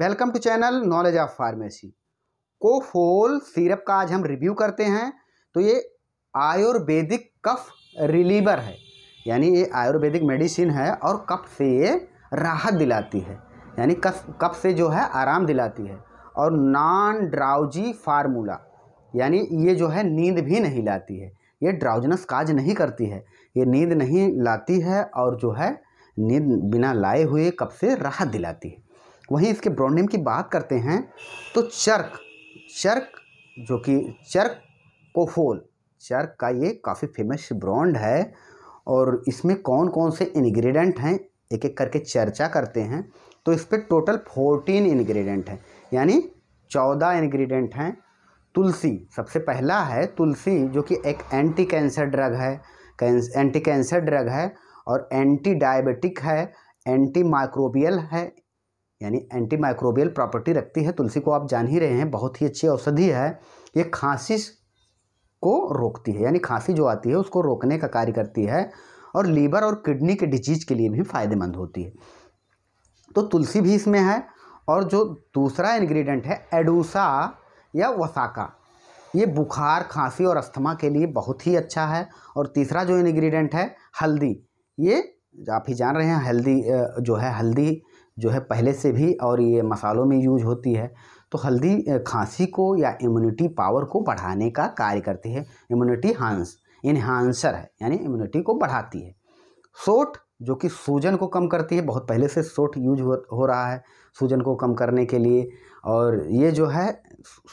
welcome to channel knowledge of pharmacy Kofol syrup का आज हम रिव्यू करते हैं तो ये आयुर्वेदिक कफ रिलीवर है यानी ये आयुर्वेदिक मेडिसिन है और कफ से ये राहत दिलाती है यानी कफ कफ से जो है आराम दिलाती है और नॉन ड्राउजी फार्मूला यानी ये जो है नींद भी नहीं लाती है ये ड्राउजनस काज नहीं करती है ये नींद नहीं लाती है और जो है नींद बिना लाए हुए कब से राहत दिलाती है वहीं इसके ब्रांड नेम की बात करते हैं तो चर्क चर्क जो कि चर्क कोफोल चर्क का ये काफ़ी फेमस ब्रांड है और इसमें कौन कौन से इन्ग्रीडियंट हैं एक एक करके चर्चा करते हैं तो इस पर टोटल फोर्टीन इन्ग्रीडियंट हैं यानी चौदह इन्ग्रीडियंट हैं तुलसी सबसे पहला है तुलसी जो कि एक एंटी कैंसर ड्रग है कैंस एंटी कैंसर ड्रग है और एंटी डायबिटिक है एंटी माइक्रोबियल है यानी एंटी माइक्रोबियल प्रॉपर्टी रखती है तुलसी को आप जान ही रहे हैं बहुत ही अच्छी औषधि है ये खांसी को रोकती है यानी खांसी जो आती है उसको रोकने का कार्य करती है और लीवर और किडनी के डिजीज के लिए भी फ़ायदेमंद होती है तो तुलसी भी इसमें है और जो दूसरा इन्ग्रीडियंट है एडूसा या वसाका ये बुखार खांसी और अस्थमा के लिए बहुत ही अच्छा है और तीसरा जो इन्ग्रीडियंट है हल्दी ये आप ही जान रहे हैं हल्दी जो है हल्दी जो है पहले से भी और ये मसालों में यूज होती है तो हल्दी खांसी को या इम्यूनिटी पावर को बढ़ाने का कार्य करती है इम्यूनिटी हांस इन्हांसर है यानी इम्यूनिटी को बढ़ाती है सोट जो कि सूजन को कम करती है बहुत पहले से सोट यूज हो, हो रहा है सूजन को कम करने के लिए और ये जो है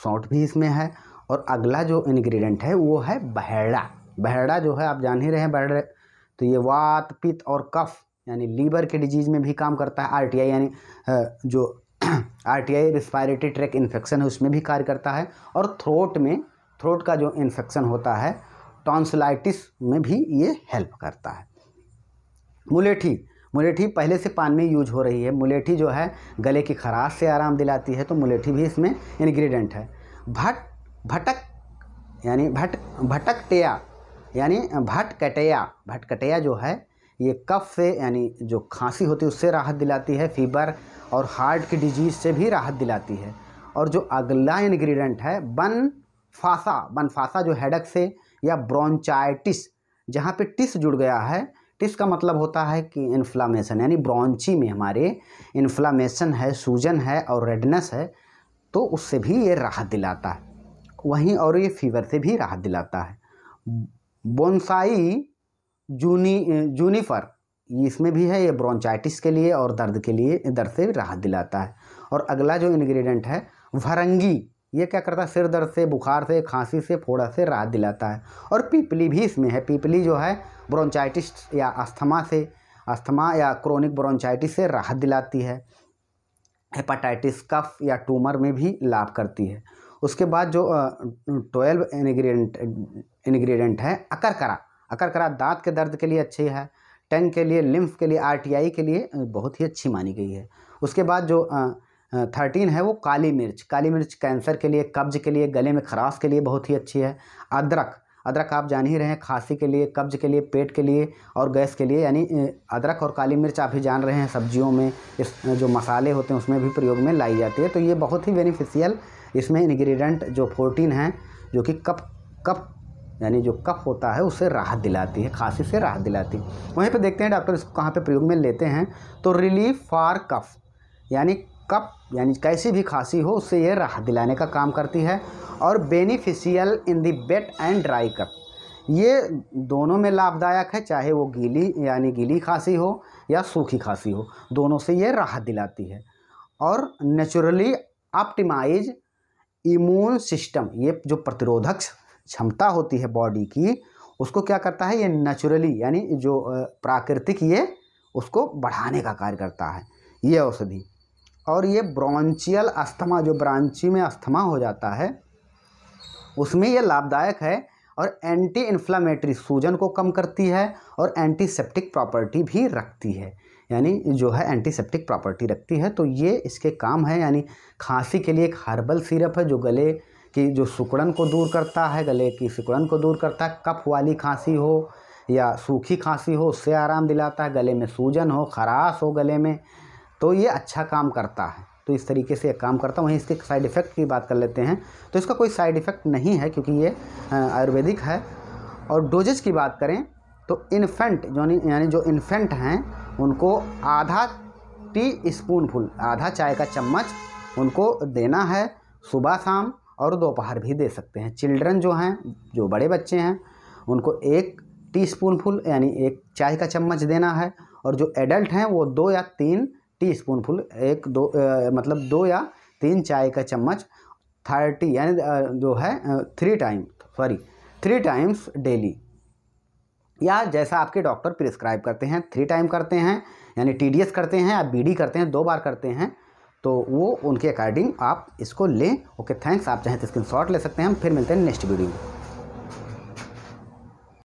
सौट भी इसमें है और अगला जो इन्ग्रीडियंट है वो है बहड़ा बहड़ा जो है आप जान ही रहे हैं बहड़े तो ये वात पित्त और कफ यानी लीवर के डिजीज़ में भी काम करता है आरटीआई यानी जो आरटीआई रिस्पायरेटरी ट्रैक इन्फेक्शन है उसमें भी कार्य करता है और थ्रोट में थ्रोट का जो इन्फेक्शन होता है टॉन्सलाइटिस में भी ये हेल्प करता है मुलेठी मुलेठी पहले से पान में यूज हो रही है मुलेठी जो है गले की खराश से आराम दिलाती है तो मुलेठी भी इसमें इन्ग्रीडियंट है भट भटक यानी भट भटकटेया यानी भटकटेया भटकटेया जो है ये कफ से यानी जो खांसी होती है उससे राहत दिलाती है फीवर और हार्ट की डिजीज़ से भी राहत दिलाती है और जो अगला इन्ग्रीडियंट है बन फासा बन फासा जो हेडक से या ब्रॉन्चाइटिस जहाँ पे टिस जुड़ गया है टिस का मतलब होता है कि इन्फ्लामेशन यानी ब्रॉन्ची में हमारे इन्फ्लामेशन है सूजन है और रेडनेस है तो उससे भी ये राहत दिलाता है वहीं और ये फीवर से भी राहत दिलाता है बोनसाई जूनी जूनीफर इसमें भी है ये ब्रोंचाइटिस के लिए और दर्द के लिए दर्द से राहत दिलाता है और अगला जो इन्ग्रीडियंट है भरंगी ये क्या करता है सिर दर्द से बुखार से खांसी से फोड़ा से राहत दिलाता है और पीपली भी इसमें है पीपली जो है ब्रोंचाइटिस या अस्थमा से अस्थमा या क्रोनिक ब्रोंचाइटिस से राहत दिलाती है हेपाटाइटिस कफ या ट्यूमर में भी लाभ करती है उसके बाद जो ट्वेल्व इन्ग्रीडियंट इन्ग्रीडियंट है अकरकरा अकरकरा दांत के दर्द के लिए अच्छी है टंग के लिए लिम्फ के लिए आरटीआई के लिए बहुत ही अच्छी मानी गई है उसके बाद जो थर्टीन है वो काली मिर्च काली मिर्च कैंसर के लिए कब्ज के लिए गले में खराश के लिए बहुत ही अच्छी है अदरक अदरक आप जान ही रहे हैं खांसी के लिए कब्ज के लिए पेट के लिए और गैस के लिए यानी अदरक और काली मिर्च आप ही जान रहे हैं सब्जियों में इस जो मसाले होते हैं उसमें भी प्रयोग में लाई जाती है तो ये बहुत ही बेनिफिशियल इसमें इन्ग्रीडियंट जो फोर्टीन है जो कि कप कप यानी जो कफ होता है उसे राहत दिलाती है खांसी से राहत दिलाती है वहीं पे देखते हैं डॉक्टर इसको कहाँ पे प्रयोग में लेते हैं तो रिलीफ फॉर कफ यानी कप यानी कैसी भी खांसी हो उससे ये राहत दिलाने का काम करती है और beneficial in the wet and dry cough ये दोनों में लाभदायक है चाहे वो गीली यानी गीली खांसी हो या सूखी खांसी हो दोनों से ये राहत दिलाती है और नेचुरली ऑप्टिमाइज इम्यून सिस्टम ये जो प्रतिरोधक क्षमता होती है बॉडी की उसको क्या करता है ये नेचुरली यानी जो प्राकृतिक ये उसको बढ़ाने का कार्य करता है ये औषधि और ये ब्रॉन्चियल अस्थमा जो ब्रांची में अस्थमा हो जाता है उसमें ये लाभदायक है और एंटी इन्फ्लामेटरी सूजन को कम करती है और एंटीसेप्टिक प्रॉपर्टी भी रखती है यानी जो है एंटीसेप्टिक प्रॉपर्टी रखती है तो ये इसके काम है यानी खांसी के लिए एक हर्बल सिरप है जो गले कि जो सुकड़न को दूर करता है गले की सुकड़न को दूर करता है कफ वाली खांसी हो या सूखी खांसी हो उससे आराम दिलाता है गले में सूजन हो खराश हो गले में तो ये अच्छा काम करता है तो इस तरीके से काम करता वहीं इसके साइड इफ़ेक्ट की बात कर लेते हैं तो इसका कोई साइड इफ़ेक्ट नहीं है क्योंकि ये आयुर्वेदिक है और डोजेज की बात करें तो इन्फेंट जो यानी जो इन्फेंट हैं उनको आधा टी स्पूनफुल आधा चाय का चम्मच उनको देना है सुबह शाम और दोपहर भी दे सकते हैं चिल्ड्रन जो हैं जो बड़े बच्चे हैं उनको एक टीस्पूनफुल यानी एक चाय का चम्मच देना है और जो एडल्ट हैं वो दो या तीन टीस्पूनफुल एक दो आ, मतलब दो या तीन चाय का चम्मच थर्टी यानी जो है three time sorry three times daily या जैसा आपके डॉक्टर प्रिस्क्राइब करते हैं थ्री टाइम करते हैं यानी टी करते हैं या बी करते हैं दो बार करते हैं तो वो उनके अकॉर्डिंग आप इसको लें ओके थैंक्स आप चाहें तो स्क्रीन ले सकते हैं हम फिर मिलते हैं नेक्स्ट वीडियो